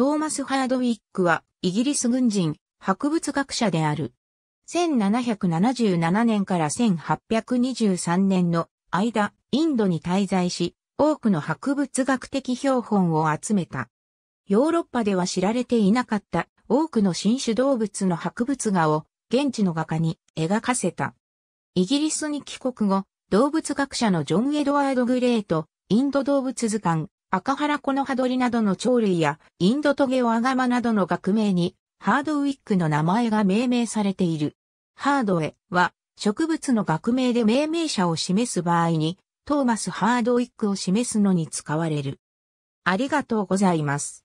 トーマス・ハードウィックは、イギリス軍人、博物学者である。1777年から1823年の間、インドに滞在し、多くの博物学的標本を集めた。ヨーロッパでは知られていなかった多くの新種動物の博物画を現地の画家に描かせた。イギリスに帰国後、動物学者のジョン・エドワード・グレート、インド動物図鑑赤原この葉鳥などの鳥類や、インドトゲオアガマなどの学名に、ハードウィックの名前が命名されている。ハードウェは、植物の学名で命名者を示す場合に、トーマス・ハードウィックを示すのに使われる。ありがとうございます。